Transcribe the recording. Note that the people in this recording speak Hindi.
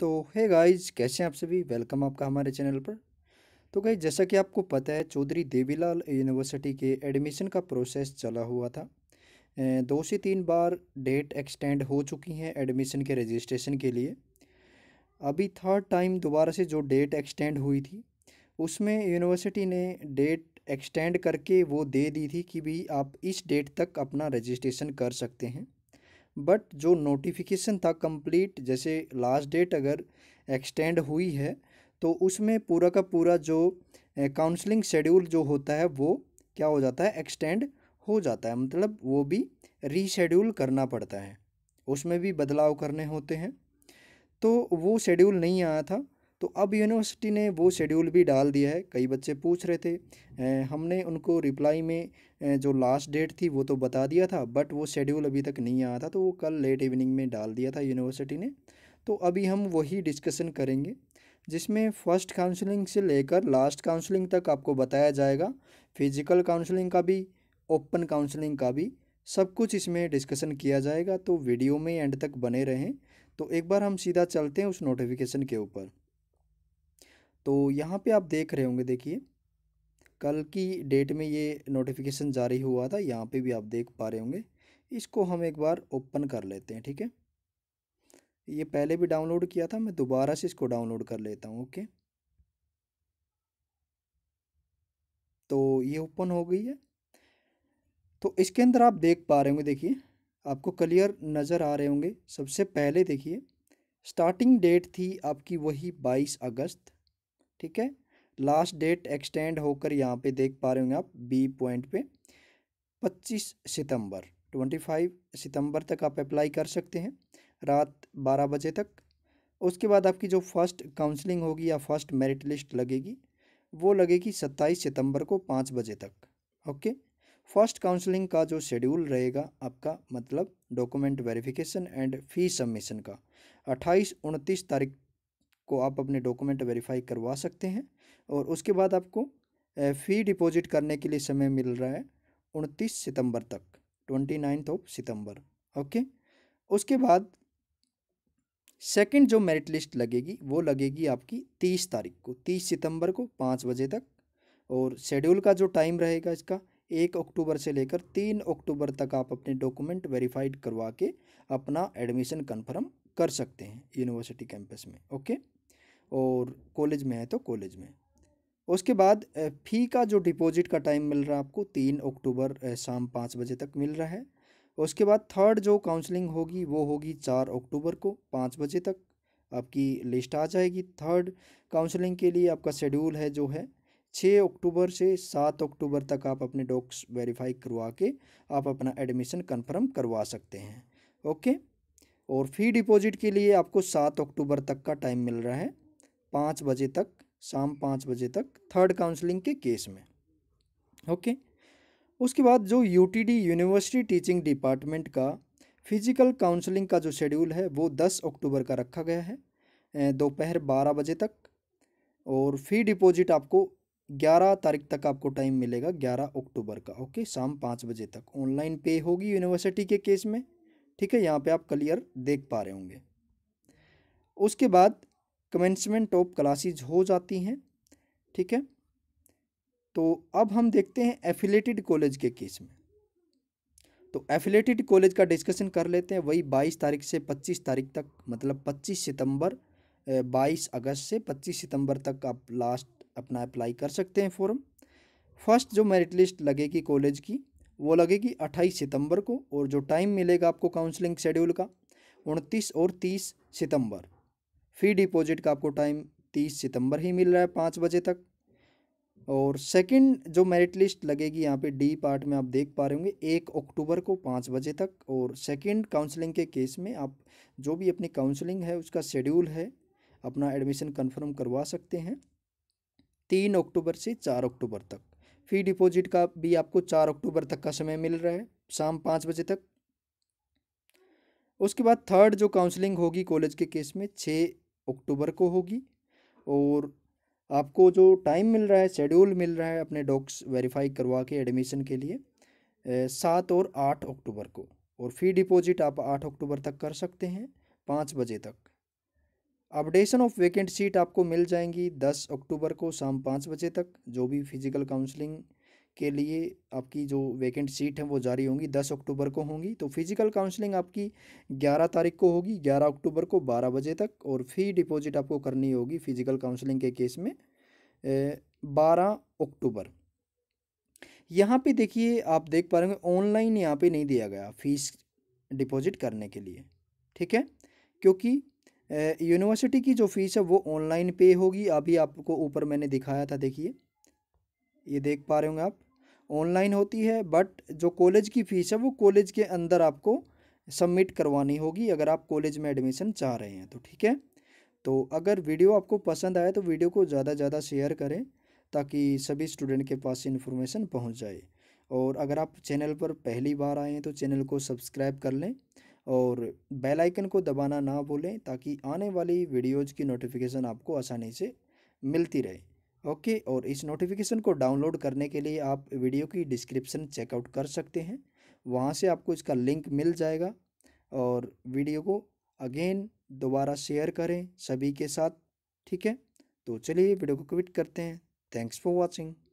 तो है गाइज कैसे हैं आप सभी वेलकम आपका हमारे चैनल पर तो गाइज जैसा कि आपको पता है चौधरी देवीलाल यूनिवर्सिटी के एडमिशन का प्रोसेस चला हुआ था दो से तीन बार डेट एक्सटेंड हो चुकी हैं एडमिशन के रजिस्ट्रेशन के लिए अभी थर्ड टाइम दोबारा से जो डेट एक्सटेंड हुई थी उसमें यूनिवर्सिटी ने डेट एक्सटेंड करके वो दे दी थी कि भी आप इस डेट तक अपना रजिस्ट्रेशन कर सकते हैं बट जो नोटिफिकेशन था कंप्लीट जैसे लास्ट डेट अगर एक्सटेंड हुई है तो उसमें पूरा का पूरा जो काउंसलिंग शेड्यूल जो होता है वो क्या हो जाता है एक्सटेंड हो जाता है मतलब वो भी रीशेड्यूल करना पड़ता है उसमें भी बदलाव करने होते हैं तो वो शेड्यूल नहीं आया था तो अब यूनिवर्सिटी ने वो शेड्यूल भी डाल दिया है कई बच्चे पूछ रहे थे हमने उनको रिप्लाई में जो लास्ट डेट थी वो तो बता दिया था बट वो शेड्यूल अभी तक नहीं आया था तो वो कल लेट इवनिंग में डाल दिया था यूनिवर्सिटी ने तो अभी हम वही डिस्कशन करेंगे जिसमें फ़र्स्ट काउंसलिंग से लेकर लास्ट काउंसलिंग तक आपको बताया जाएगा फिजिकल काउंसलिंग का भी ओपन काउंसलिंग का भी सब कुछ इसमें डिस्कशन किया जाएगा तो वीडियो में एंड तक बने रहें तो एक बार हम सीधा चलते हैं उस नोटिफिकेशन के ऊपर तो यहाँ पे आप देख रहे होंगे देखिए कल की डेट में ये नोटिफिकेशन जारी हुआ था यहाँ पे भी आप देख पा रहे होंगे इसको हम एक बार ओपन कर लेते हैं ठीक है ये पहले भी डाउनलोड किया था मैं दोबारा से इसको डाउनलोड कर लेता हूँ ओके तो ये ओपन हो गई है तो इसके अंदर आप देख पा रहे होंगे देखिए आपको क्लियर नज़र आ रहे होंगे सबसे पहले देखिए स्टार्टिंग डेट थी आपकी वही बाईस अगस्त ठीक है लास्ट डेट एक्सटेंड होकर यहाँ पे देख पा रहे होंगे आप बी पॉइंट पे 25 सितंबर 25 सितंबर तक आप अप्लाई कर सकते हैं रात 12 बजे तक उसके बाद आपकी जो फर्स्ट काउंसलिंग होगी या फर्स्ट मेरिट लिस्ट लगेगी वो लगेगी 27 सितंबर को पाँच बजे तक ओके फर्स्ट काउंसलिंग का जो शेड्यूल रहेगा आपका मतलब document verification and fee submission का 28 उनतीस तारीख को आप अपने डॉक्यूमेंट वेरीफाई करवा सकते हैं और उसके बाद आपको फ़ी डिपॉजिट करने के लिए समय मिल रहा है उनतीस सितंबर तक twenty ninth of September okay उसके बाद सेकंड जो मेरिट लिस्ट लगेगी वो लगेगी आपकी तीस तारीख को तीस सितंबर को पाँच बजे तक और शेड्यूल का जो टाइम रहेगा इसका एक अक्टूबर से लेकर तीन अक्टूबर तक आप अपने डॉक्यूमेंट वेरीफाइड करवा के अपना एडमिशन कन्फर्म कर सकते हैं यूनिवर्सिटी कैंपस में ओके और कॉलेज में है तो कॉलेज में उसके बाद फ़ी का जो डिपॉजिट का टाइम मिल रहा है आपको तीन अक्टूबर शाम पाँच बजे तक मिल रहा है उसके बाद थर्ड जो काउंसलिंग होगी वो होगी चार अक्टूबर को पाँच बजे तक आपकी लिस्ट आ जाएगी थर्ड काउंसलिंग के लिए आपका शेड्यूल है जो है छः अक्टूबर से सात अक्टूबर तक आप अपने डॉक्स वेरीफाई करवा के आप अपना एडमिशन कंफर्म करवा सकते हैं ओके और फ़ी डिपॉजिट के लिए आपको सात अक्टूबर तक का टाइम मिल रहा है पाँच बजे तक शाम पाँच बजे तक थर्ड काउंसलिंग के केस में ओके उसके बाद जो यूटीडी यूनिवर्सिटी टीचिंग डिपार्टमेंट का फिजिकल काउंसलिंग का जो शेड्यूल है वो दस अक्टूबर का रखा गया है दोपहर बारह बजे तक और फी डिपॉजिट आपको ग्यारह तारीख तक आपको टाइम मिलेगा ग्यारह अक्टूबर का ओके शाम पाँच बजे तक ऑनलाइन पे होगी यूनिवर्सिटी के केस में ठीक है यहाँ पे आप क्लियर देख पा रहे होंगे उसके बाद कमेंसमेंट ऑफ क्लासेज हो जाती हैं ठीक है तो अब हम देखते हैं एफिलेटेड कॉलेज के केस में तो एफिलेटेड कॉलेज का डिस्कशन कर लेते हैं वही 22 तारीख से 25 तारीख तक मतलब 25 सितंबर 22 अगस्त से 25 सितंबर तक आप लास्ट अपना अप्लाई कर सकते हैं फॉर्म फर्स्ट जो मेरिट लिस्ट लगेगी कॉलेज की वो लगेगी 28 सितंबर को और जो टाइम मिलेगा आपको काउंसलिंग शेड्यूल का उनतीस और तीस सितंबर फ़ी डिपॉजिट का आपको टाइम तीस सितंबर ही मिल रहा है पाँच बजे तक और सेकंड जो मेरिट लिस्ट लगेगी यहाँ पे डी पार्ट में आप देख पा रहे होंगे एक अक्टूबर को पाँच बजे तक और सेकंड काउंसलिंग के केस में आप जो भी अपनी काउंसलिंग है उसका शेड्यूल है अपना एडमिशन कंफर्म करवा सकते हैं तीन अक्टूबर से चार अक्टूबर तक फी डिपॉजिट का भी आपको चार अक्टूबर तक का समय मिल रहा है शाम पाँच बजे तक उसके बाद थर्ड जो काउंसलिंग होगी कॉलेज के केस में छः अक्टूबर को होगी और आपको जो टाइम मिल रहा है शेड्यूल मिल रहा है अपने डॉक्स वेरीफाई करवा के एडमिशन के लिए सात और आठ अक्टूबर को और फी डिपॉजिट आप आठ अक्टूबर तक कर सकते हैं पाँच बजे तक अपडेशन ऑफ वेकेंट सीट आपको मिल जाएंगी दस अक्टूबर को शाम पाँच बजे तक जो भी फिजिकल काउंसलिंग के लिए आपकी जो वैकेंट सीट है वो जारी होंगी दस अक्टूबर को होंगी तो फिजिकल काउंसलिंग आपकी ग्यारह तारीख को होगी ग्यारह अक्टूबर को बारह बजे तक और फ़ी डिपॉजिट आपको करनी होगी फिजिकल काउंसलिंग के केस में बारह अक्टूबर यहाँ पे देखिए आप देख पा रहे होंगे ऑनलाइन यहाँ पे नहीं दिया गया फीस डिपॉजिट करने के लिए ठीक है क्योंकि यूनिवर्सिटी की जो फ़ीस है वो ऑनलाइन पे होगी अभी आपको ऊपर मैंने दिखाया था देखिए ये देख पा रहे होंगे आप ऑनलाइन होती है बट जो कॉलेज की फ़ीस है वो कॉलेज के अंदर आपको सबमिट करवानी होगी अगर आप कॉलेज में एडमिशन चाह रहे हैं तो ठीक है तो अगर वीडियो आपको पसंद आए तो वीडियो को ज़्यादा से ज़्यादा शेयर करें ताकि सभी स्टूडेंट के पास इन्फॉर्मेशन पहुँच जाए और अगर आप चैनल पर पहली बार आएँ तो चैनल को सब्सक्राइब कर लें और बेल आइकन को दबाना ना भूलें ताकि आने वाली वीडियोज़ की नोटिफिकेशन आपको आसानी से मिलती रहे ओके और इस नोटिफिकेशन को डाउनलोड करने के लिए आप वीडियो की डिस्क्रिप्शन चेकआउट कर सकते हैं वहाँ से आपको इसका लिंक मिल जाएगा और वीडियो को अगेन दोबारा शेयर करें सभी के साथ ठीक है तो चलिए वीडियो को क्विट करते हैं थैंक्स फॉर वॉचिंग